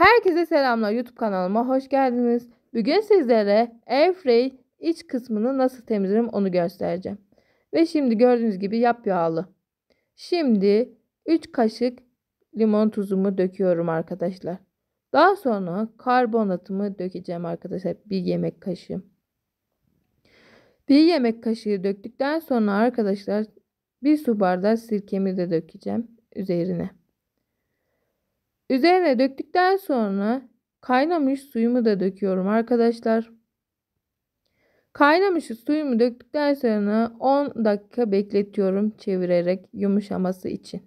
Herkese selamlar YouTube kanalıma hoş geldiniz. Bugün sizlere airfray iç kısmını nasıl temizlerim onu göstereceğim. Ve şimdi gördüğünüz gibi yap yağlı. Şimdi 3 kaşık limon tuzumu döküyorum arkadaşlar. Daha sonra karbonatımı dökeceğim arkadaşlar bir yemek kaşığı. Bir yemek kaşığı döktükten sonra arkadaşlar bir su bardağı sirkemi de dökeceğim üzerine. Üzerine döktükten sonra kaynamış suyumu da döküyorum arkadaşlar. Kaynamış suyumu döktükten sonra 10 dakika bekletiyorum çevirerek yumuşaması için.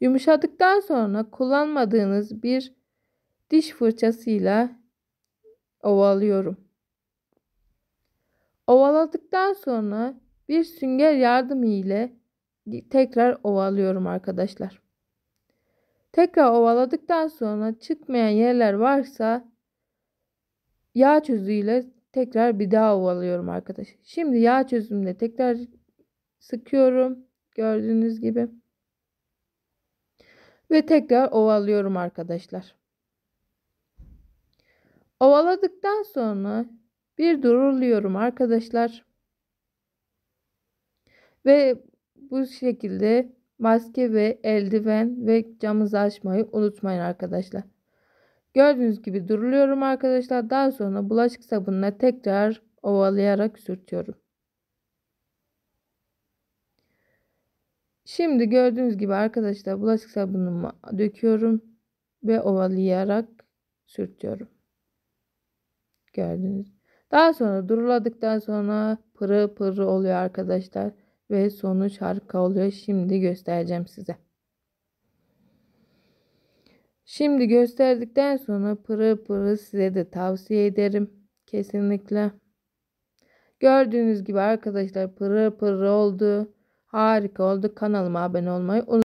Yumuşadıktan sonra kullanmadığınız bir diş fırçasıyla ovalıyorum. Ovaladıktan sonra bir sünger yardımı ile tekrar ovalıyorum arkadaşlar. Tekrar ovaladıktan sonra çıkmayan yerler varsa yağ çözüyle tekrar bir daha ovalıyorum arkadaşlar. Şimdi yağ çözümle tekrar sıkıyorum. Gördüğünüz gibi. Ve tekrar ovalıyorum arkadaşlar. Ovaladıktan sonra bir duruluyorum arkadaşlar. Ve bu şekilde maske ve eldiven ve camınızı açmayı unutmayın arkadaşlar. Gördüğünüz gibi duruluyorum arkadaşlar. Daha sonra bulaşık sabununa tekrar ovalayarak sürtüyorum. Şimdi gördüğünüz gibi arkadaşlar bulaşık sabunumu döküyorum ve ovalayarak sürtüyorum. Gördüğünüz. Daha sonra duruladıktan sonra pırı pırı oluyor arkadaşlar ve sonuç harika oluyor. Şimdi göstereceğim size. Şimdi gösterdikten sonra pırı pırı size de tavsiye ederim. Kesinlikle. Gördüğünüz gibi arkadaşlar pırı pırı oldu. Harika oldu. Kanalıma abone olmayı unutmayın.